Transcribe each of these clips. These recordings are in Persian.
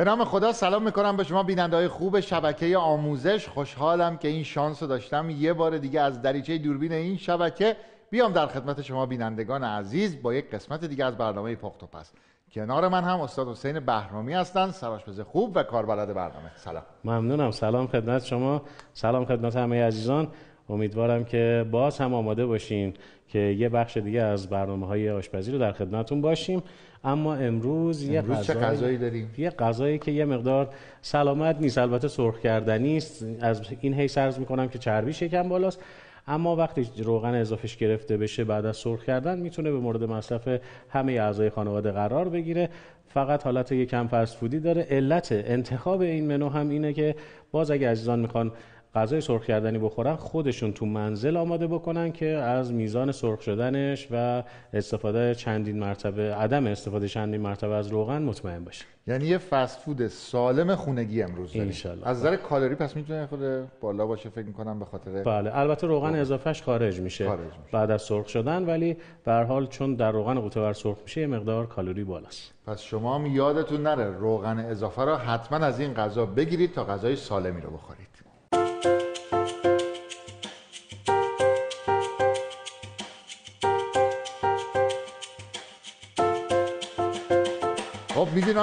به نام خدا سلام میکنم به شما بیننده های خوب شبکه آموزش خوشحالم که این شانس رو داشتم یه بار دیگه از دریچه دوربین این شبکه بیام در خدمت شما بینندگان عزیز با یک قسمت دیگه از برنامه پخت و پس کنار من هم استاد حسین بهرامی هستن سراشپز خوب و کاربلد برنامه سلام ممنونم سلام خدمت شما سلام خدمت همه عزیزان امیدوارم که باز هم آماده باشین که یه بخش دیگه از برنامه های آشپزی رو در خدمتون باشیم اما امروز, امروز یه چه غذایی داریم؟ یه غذایی که یه مقدار سلامت نیست البته سرخ کردنی است از این حیث عرض میکنم که چربیش شکم بالاست اما وقتی روغن اضافش گرفته بشه بعد از سرخ کردن میتونه به مورد مصرف همه اعضای خانواده قرار بگیره فقط حالت یک کم فودی داره علت انتخاب این منو هم اینه که باز اگه عزیزان میخوان غذای سرخ کردنی بخورن خودشون تو منزل آماده بکنن که از میزان سرخ شدنش و استفاده چندین مرتبه عدم استفاده چندین مرتبه از روغن مطمئن باشه یعنی یه فست فود سالم خونگی امروز داریم از نظر کالری پس میتونه خود بالا باشه فکر میکنم به خاطر بله البته روغن اضافهش خارج میشه. خارج میشه بعد از سرخ شدن ولی به حال چون در روغن قوطه سرخ میشه یه مقدار کالری بالاست پس شما هم یادتون نره روغن اضافه را حتما از این غذا بگیرید تا غذای سالمی رو بخورید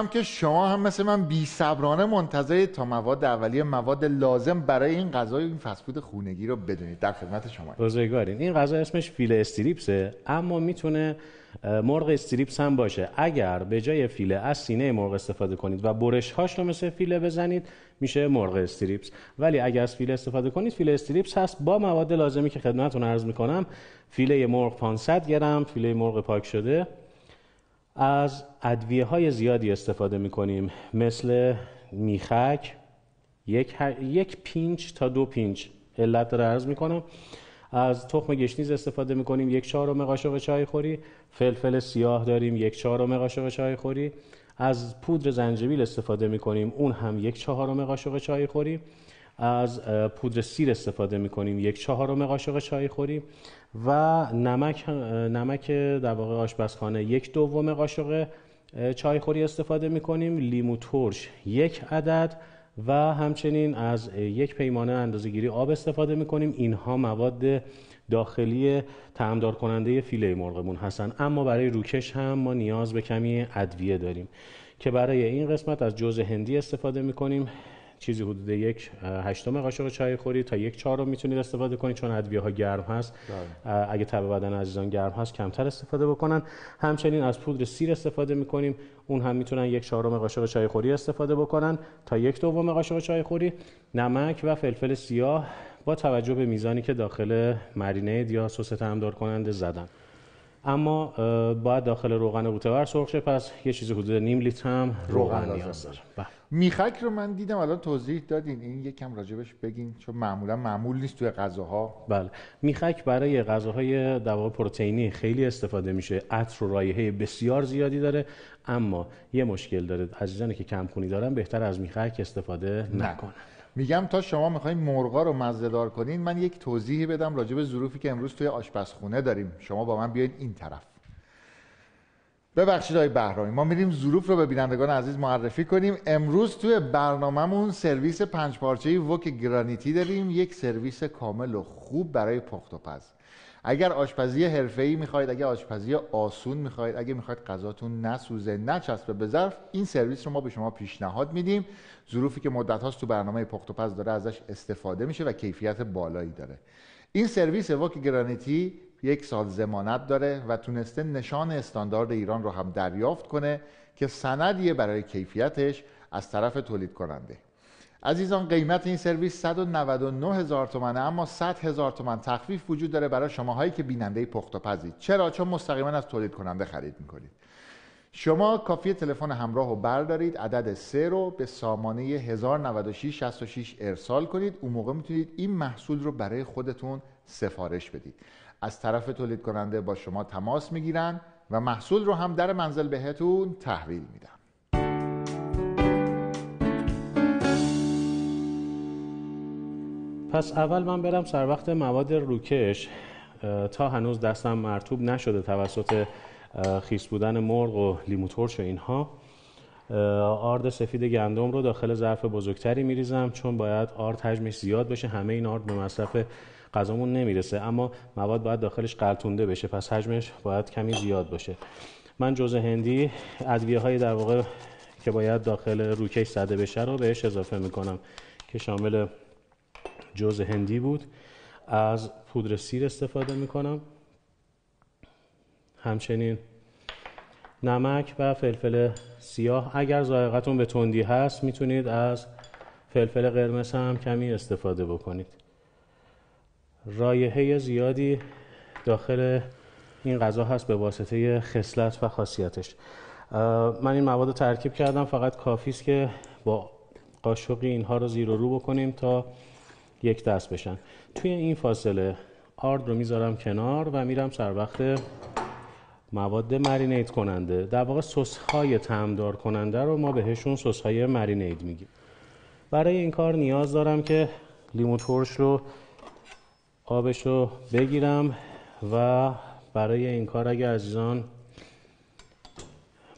میدونم که شما هم مثل من بی صبرانه منتظر تا مواد اولیه مواد لازم برای این غذا این فسفود خونگی رو بدونید در خدمت شما این غذا اسمش فیله استریپسه اما میتونه مرغ استریپس هم باشه اگر به جای فیله از سینه مرغ استفاده کنید و برش هاش رو مثل فیله بزنید میشه مرغ استریپس ولی اگر از فیله استفاده کنید فیله استریپس هست با مواد لازمی که خدمتتون عرض میکنم فیله مرغ 500 گرم فیله مرغ پاک شده از ادویه های زیادی استفاده می کنیم مثل میخک یک, یک پینچ تا دو پینچ علت را عرض می کنم از تخم گشنیز استفاده می کنیم یک چهارم قاشق چای خوری فلفل سیاه داریم یک چهارم قاشق چای خوری از پودر زنجبیل استفاده می کنیم اون هم یک چهارم قاشق چای خوری از پودر سیر استفاده کنیم یک چهارم قاشق چای خوری و نمک نمک در واقع آشپزخانه یک دوم قاشق چای خوری استفاده میکنیم لیمو ترش یک عدد و همچنین از یک پیمانه گیری آب استفاده میکنیم اینها مواد داخلی تعمدار کننده فیله مرغمون هستن اما برای روکش هم ما نیاز به کمی ادویه داریم که برای این قسمت از جوز هندی استفاده کنیم چیزی حدود یک هشتم قاشق چای خوری تا یک چهارم میتونید استفاده کنید چون ادویه ها گرم هست بله. اگه تب بدن عزیزان گرم هست کمتر استفاده بکنن همچنین از پودر سیر استفاده میکنیم اون هم میتونن یک چهارم قاشق چای خوری استفاده بکنن تا یک دوم قاشق چای خوری نمک و فلفل سیاه با توجه به میزانی که داخل مرینید یا سس تعمدار کننده زدن اما باید داخل روغن قوطهور سرخ شه پس یه چیزی حدود نیم لیتر هم روغن نیاز داره بله. میخک رو من دیدم الان توضیح دادین این یکم راجبش بگین چون معمولا معمول نیست توی غذاها بله میخک برای غذاهای دوا پروتئینی خیلی استفاده میشه عطر و رایحه بسیار زیادی داره اما یه مشکل داره عزیزانی که کم خونی دارن بهتر از میخک استفاده نکنن میگم تا شما میخواین مرغا رو دار کنین من یک توضیحی بدم راجع به ظروفی که امروز توی آشپزخونه داریم شما با من بیاین این طرف ببخشید آقای بهرامی ما میریم ظروف رو به بینندگان عزیز معرفی کنیم امروز توی برنامهمون سرویس پنج پارچه وک گرانیتی داریم یک سرویس کامل و خوب برای پخت و پز اگر آشپزی ای میخواید اگر آشپزی آسون میخواید اگر میخواید غذاتون نسوزه نچسبه به ظرف این سرویس رو ما به شما پیشنهاد میدیم ظروفی که مدت هاست تو برنامه پخت و پز داره ازش استفاده میشه و کیفیت بالایی داره این سرویس واک گرانیتی یک سال زمانت داره و تونسته نشان استاندارد ایران رو هم دریافت کنه که سندیه برای کیفیتش از طرف تولید کننده عزیزان قیمت این سرویس 199 هزار تومنه اما 100 هزار تومن تخفیف وجود داره برای شماهایی که بیننده پخت و پزید چرا چون مستقیما از تولید کننده خرید میکنید شما کافی تلفن همراه رو بردارید عدد سه رو به سامانه 1096 ارسال کنید اون موقع میتونید این محصول رو برای خودتون سفارش بدید از طرف تولید کننده با شما تماس میگیرن و محصول رو هم در منزل بهتون تحویل میدن پس اول من برم سر وقت مواد روکش تا هنوز دستم مرتوب نشده توسط خیس بودن مرغ و لیمو ترش و اینها آرد سفید گندم رو داخل ظرف بزرگتری میریزم چون باید آرد حجمش زیاد بشه همه این آرد به مصرف غذامون نمیرسه اما مواد باید داخلش قلتونده بشه پس حجمش باید کمی زیاد باشه من جوز هندی ادویه های در واقع که باید داخل روکش زده بشه رو بهش اضافه میکنم که شامل جز هندی بود از پودر سیر استفاده میکنم همچنین نمک و فلفل سیاه اگر ذائقتون به تندی هست میتونید از فلفل قرمز هم کمی استفاده بکنید رایحه زیادی داخل این غذا هست به واسطه خصلت و خاصیتش من این مواد رو ترکیب کردم فقط کافی است که با قاشقی اینها رو زیر و رو بکنیم تا یک دست بشن توی این فاصله آرد رو میذارم کنار و میرم سر وقت مواد مرینیت کننده در واقع سس های تمدار کننده رو ما بهشون سس های مرینیت میگیم برای این کار نیاز دارم که لیمو ترش رو آبش رو بگیرم و برای این کار اگه عزیزان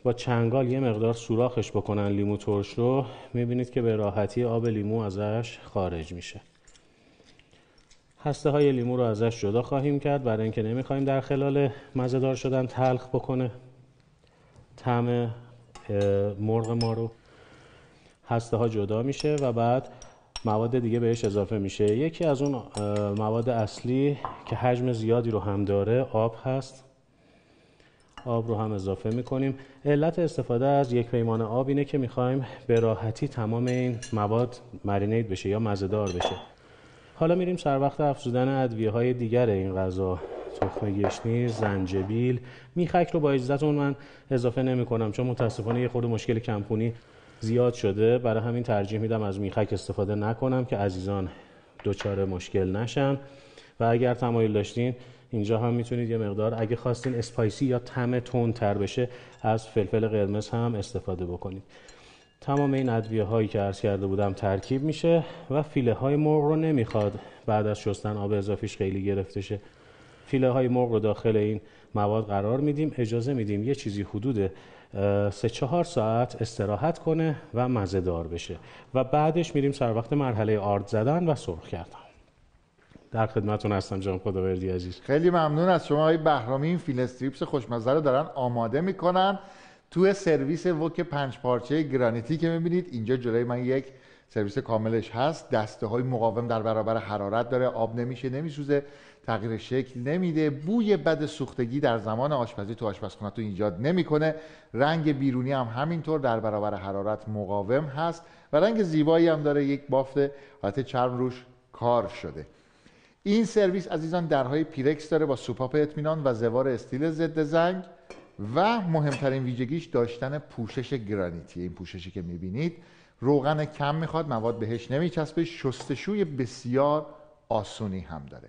با چنگال یه مقدار سوراخش بکنن لیمو ترش رو میبینید که به راحتی آب لیمو ازش خارج میشه هسته های لیمو رو ازش جدا خواهیم کرد برای اینکه نمیخوایم در خلال مزهدار شدن تلخ بکنه طعم مرغ ما رو هسته ها جدا میشه و بعد مواد دیگه بهش اضافه میشه یکی از اون مواد اصلی که حجم زیادی رو هم داره آب هست آب رو هم اضافه میکنیم علت استفاده از یک پیمان آب اینه که میخوایم به راحتی تمام این مواد مرینیت بشه یا مزهدار بشه حالا میریم سر وقت افزودن ادویه های دیگر این غذا تخم گشنی، زنجبیل میخک رو با اجازهتون من اضافه نمی کنم چون متاسفانه یه خورده مشکل کمپونی زیاد شده برای همین ترجیح میدم از میخک استفاده نکنم که عزیزان دوچاره مشکل نشن و اگر تمایل داشتین اینجا هم میتونید یه مقدار اگه خواستین اسپایسی یا تم تون بشه از فلفل قرمز هم استفاده بکنید تمام این ادویه هایی که عرض کرده بودم ترکیب میشه و فیله های مرغ رو نمیخواد بعد از شستن آب اضافیش خیلی گرفته شه فیله های مرغ رو داخل این مواد قرار میدیم اجازه میدیم یه چیزی حدود سه چهار ساعت استراحت کنه و مزه دار بشه و بعدش میریم سر وقت مرحله آرد زدن و سرخ کردن در خدمتون هستم جان خداوردی عزیز خیلی ممنون از شما های بهرامی این فیل استریپس خوشمزه رو دارن آماده میکنن توی سرویس وک پنج پارچه گرانیتی که میبینید اینجا جلوی من یک سرویس کاملش هست دسته های مقاوم در برابر حرارت داره آب نمیشه نمیسوزه تغییر شکل نمیده بوی بد سوختگی در زمان آشپزی تو تو ایجاد نمیکنه رنگ بیرونی هم همینطور در برابر حرارت مقاوم هست و رنگ زیبایی هم داره یک بافت حالت چرم روش کار شده این سرویس عزیزان درهای پیرکس داره با سوپاپ اطمینان و زوار استیل ضد زنگ و مهمترین ویژگیش داشتن پوشش گرانیتی این پوششی که میبینید روغن کم میخواد مواد بهش نمیچسبه شستشوی بسیار آسونی هم داره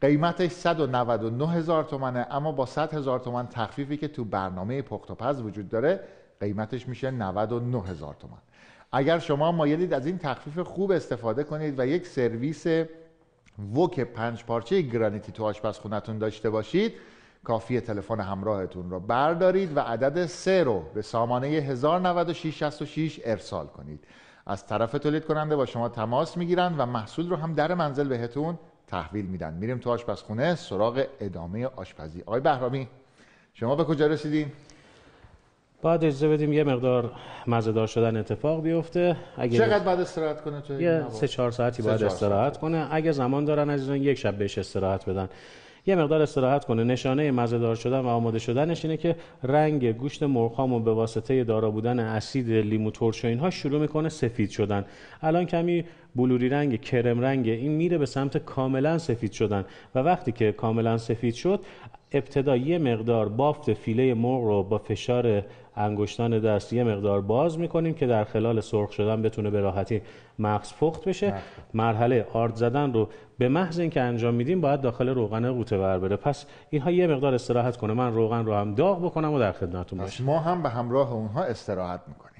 قیمتش 199 هزار تومنه اما با 100 هزار تومن تخفیفی که تو برنامه پخت و پز وجود داره قیمتش میشه 99 هزار تومن اگر شما مایلید از این تخفیف خوب استفاده کنید و یک سرویس وک پنج پارچه گرانیتی تو آشپزخونتون داشته باشید کافی تلفن همراهتون رو بردارید و عدد سه رو به سامانه 1096 ارسال کنید از طرف تولید کننده با شما تماس میگیرند و محصول رو هم در منزل بهتون تحویل میدن میریم تو آشپزخونه سراغ ادامه آشپزی آقای بهرامی شما به کجا رسیدین بعد اجازه بدیم یه مقدار مزهدار شدن اتفاق بیفته چقدر بعد استراحت کنه یه سه چهار ساعتی باید استراحت کنه اگه زمان دارن عزیزان یک شب بهش استراحت بدن یه مقدار استراحت کنه نشانه مزهدار شدن و آماده شدنش اینه که رنگ گوشت مرغامو به واسطه دارا بودن اسید لیمو ترش اینها شروع میکنه سفید شدن الان کمی بلوری رنگ کرم رنگ این میره به سمت کاملا سفید شدن و وقتی که کاملا سفید شد ابتدا یه مقدار بافت فیله مرغ رو با فشار انگشتان دست یه مقدار باز میکنیم که در خلال سرخ شدن بتونه به راحتی مغز پخت بشه بله. مرحله آرد زدن رو به محض اینکه انجام میدیم باید داخل روغن قوطه بر بره پس اینها یه مقدار استراحت کنه من روغن رو هم داغ بکنم و در خدمتتون باشم ما هم به همراه اونها استراحت میکنیم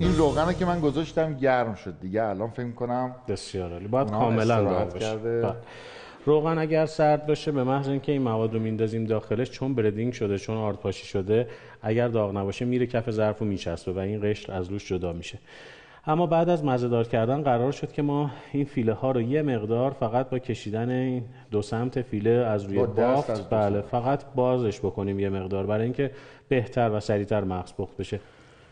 این روغن که من گذاشتم گرم شد دیگه الان فکر کنم بسیار عالی باید کاملا داغ روغن اگر سرد باشه به محض اینکه این مواد رو میندازیم داخلش چون بردینگ شده چون آردپاشی پاشی شده اگر داغ نباشه میره کف ظرف و میچسبه و این قشر از روش جدا میشه اما بعد از مزهدار کردن قرار شد که ما این فیله ها رو یه مقدار فقط با کشیدن این دو سمت فیله از روی بافت بله فقط بازش بکنیم یه مقدار برای اینکه بهتر و سریعتر مغز پخت بشه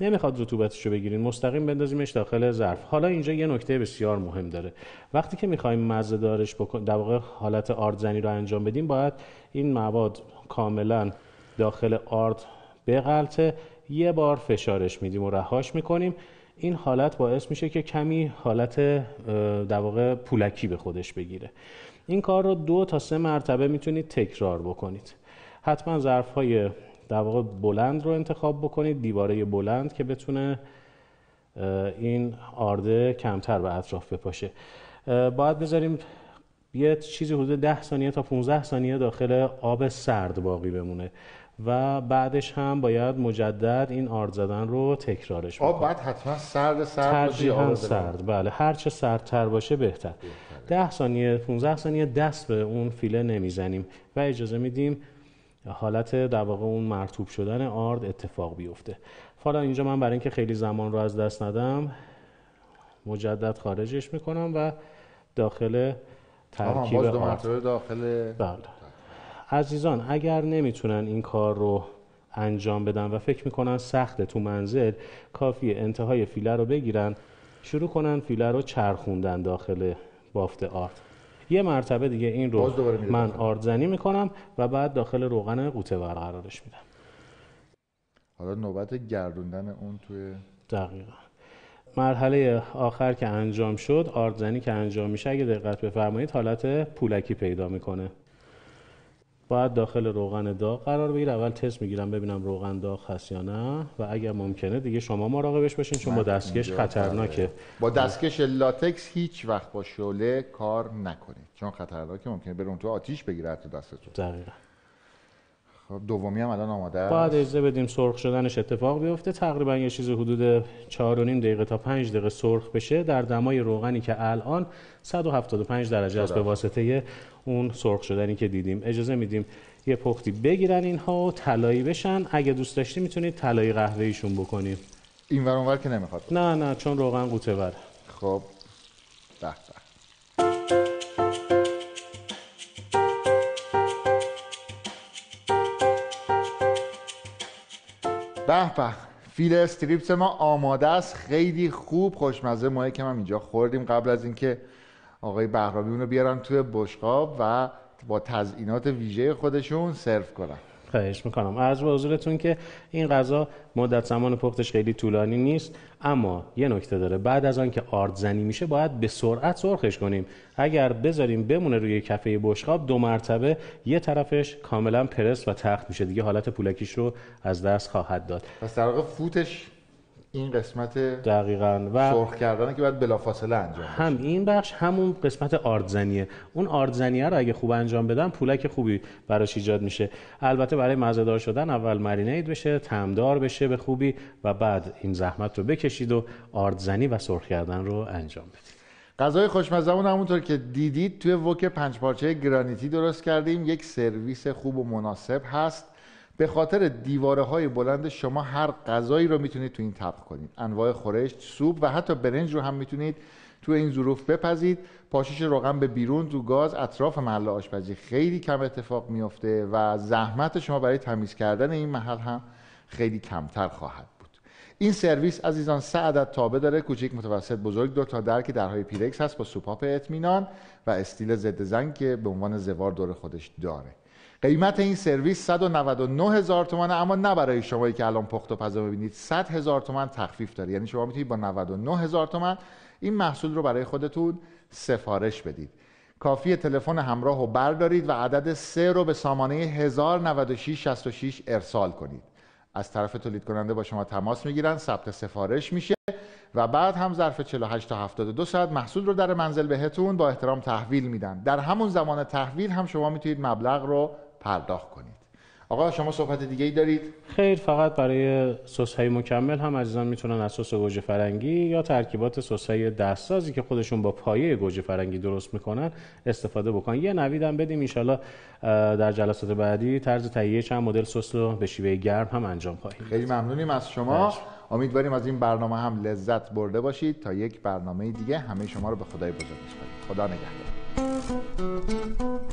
نمیخواد رطوبتش رو بگیریم مستقیم بندازیمش داخل ظرف حالا اینجا یه نکته بسیار مهم داره وقتی که میخوایم مزه دارش بکن در واقع حالت آردزنی رو انجام بدیم باید این مواد کاملا داخل آرد بغلطه یه بار فشارش میدیم و رهاش میکنیم این حالت باعث میشه که کمی حالت در واقع پولکی به خودش بگیره این کار رو دو تا سه مرتبه میتونید تکرار بکنید حتما ظرف های در واقع بلند رو انتخاب بکنید دیواره بلند که بتونه این آرده کمتر به اطراف بپاشه باید بذاریم یه چیزی حدود 10 ثانیه تا 15 ثانیه داخل آب سرد باقی بمونه و بعدش هم باید مجدد این آرد زدن رو تکرارش بکنیم آب باید حتما سرد سرد ترجیحا سرد بله هر چه سردتر باشه بهتر 10 ثانیه 15 ثانیه دست به اون فیله نمیزنیم و اجازه میدیم حالت در واقع اون مرتوب شدن آرد اتفاق بیفته حالا اینجا من برای اینکه خیلی زمان رو از دست ندم مجدد خارجش میکنم و داخل ترکیب باز دو مرتبه داخل بله عزیزان اگر نمیتونن این کار رو انجام بدن و فکر میکنن سخته تو منزل کافی انتهای فیله رو بگیرن شروع کنن فیله رو چرخوندن داخل بافت آرد یه مرتبه دیگه این رو من آردزنی میکنم و بعد داخل روغن قوطه ور قرارش میدم حالا نوبت گردوندن اون توی دقیقا مرحله آخر که انجام شد آردزنی که انجام میشه اگه دقت بفرمایید حالت پولکی پیدا میکنه باید داخل روغن داغ قرار بگیر اول تست میگیرم ببینم روغن داغ هست یا نه و اگر ممکنه دیگه شما مراقبش باشین چون با دستکش آره. خطرناکه با دستکش لاتکس هیچ وقت با شعله کار نکنید چون خطرناکه ممکنه برون تو آتیش بگیره تو دستتون دقیقاً خب دومی هم الان باید اجازه بدیم سرخ شدنش اتفاق بیفته تقریبا یه چیز حدود نیم دقیقه تا 5 دقیقه سرخ بشه در دمای روغنی که الان 175 درجه است به واسطه اون سرخ شدنی که دیدیم اجازه میدیم یه پختی بگیرن اینها و طلایی بشن اگه دوست داشتی میتونید طلایی قهوه ایشون بکنید این ور اونور که نمیخواد نه نه چون روغن قوطه بره خب به به فیل استریپس ما آماده است خیلی خوب خوشمزه ماهی که من اینجا خوردیم قبل از اینکه آقای بهرامی اونو بیارن توی بشقاب و با تزئینات ویژه خودشون سرو کنن خواهش میکنم از حضورتون که این غذا مدت زمان پختش خیلی طولانی نیست اما یه نکته داره بعد از آنکه که آرد زنی میشه باید به سرعت سرخش کنیم اگر بذاریم بمونه روی کفه بشقاب دو مرتبه یه طرفش کاملا پرست و تخت میشه دیگه حالت پولکیش رو از دست خواهد داد پس واقع فوتش این قسمت دقیقا و سرخ کردنه که باید بلافاصله انجام بشه. هم این بخش همون قسمت آردزنیه اون آردزنیه رو اگه خوب انجام بدن پولک خوبی براش ایجاد میشه البته برای مزهدار شدن اول مرینید بشه تمدار بشه به خوبی و بعد این زحمت رو بکشید و آردزنی و سرخ کردن رو انجام بدید غذای خوشمزمون همونطور که دیدید توی وک پنج پارچه گرانیتی درست کردیم یک سرویس خوب و مناسب هست به خاطر دیواره های بلند شما هر غذایی رو میتونید تو این طبخ کنید انواع خورشت سوپ و حتی برنج رو هم میتونید تو این ظروف بپزید پاشش روغن به بیرون تو گاز اطراف محل آشپزی خیلی کم اتفاق میافته و زحمت شما برای تمیز کردن این محل هم خیلی کمتر خواهد بود این سرویس عزیزان سه عدد تابه داره کوچیک متوسط بزرگ دو تا که درهای پیرکس هست با سوپاپ اطمینان و استیل ضد زنگ که به عنوان زوار دور خودش داره قیمت این سرویس 199 هزار تومانه اما نه برای شمایی که الان پخت و پزا ببینید 100 هزار تومن تخفیف داره یعنی شما میتونید با 99 هزار تومن این محصول رو برای خودتون سفارش بدید کافی تلفن همراه رو بردارید و عدد 3 رو به سامانه 109666 ارسال کنید از طرف تولید کننده با شما تماس میگیرن ثبت سفارش میشه و بعد هم ظرف 48 تا 72 ساعت محصول رو در منزل بهتون با احترام تحویل میدن در همون زمان تحویل هم شما میتونید مبلغ رو پرداخت کنید آقا شما صحبت دیگه ای دارید؟ خیر فقط برای سس های مکمل هم عزیزان میتونن از سس گوجه فرنگی یا ترکیبات سس های دستسازی که خودشون با پایه گوجه فرنگی درست میکنن استفاده بکنن. یه نوید هم بدیم انشالله در جلسات بعدی طرز تهیه چند مدل سس رو به شیوه گرم هم انجام خواهیم خیلی ممنونیم از شما. بله. امیدواریم از این برنامه هم لذت برده باشید تا یک برنامه دیگه همه شما رو به خدای بزرگ خدا نگهدار.